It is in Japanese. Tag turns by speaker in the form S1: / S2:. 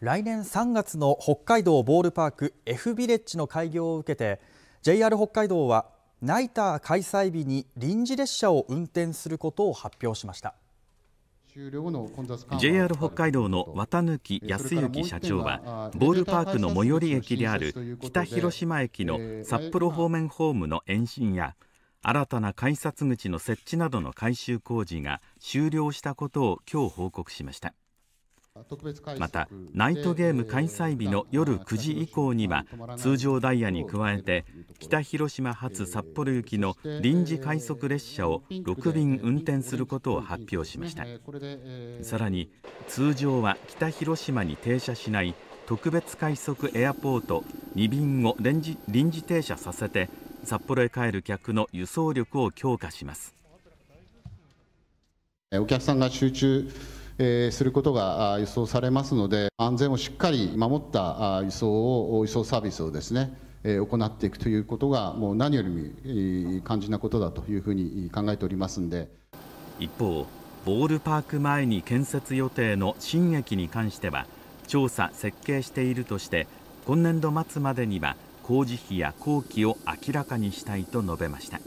S1: 来年3月の北海道ボールパーク F ビレッジの開業を受けて JR 北海道はナイター開催日に臨時列車を運転することを発表しました
S2: JR 北海道の
S3: 綿貫康之社長はボールパークの最寄り駅である北広島駅の札幌方面ホームの延伸や新たな改札口の設置などの改修工事が終了したことを今日報告しました
S2: またナイトゲーム開催日の夜9時
S3: 以降には通常ダイヤに加えて北広島発札幌行きの臨時快速列車を6便運転することを発表しましたさらに通常は北広島に停車しない特別快速エアポート2便を臨時臨時停車させて札幌へ帰る客の輸送力を強化します
S2: お客さんが集中えすることが輸送されますので安全をしっかり守った輸送を輸送サービスをですね行っていくということがもう何よりも肝心なことだというふうに考えておりますんで一方ボールパーク前に建設予定の新駅に関し
S3: ては調査設計しているとして今年度末までには工事費や工期を明らかにしたいと述べました。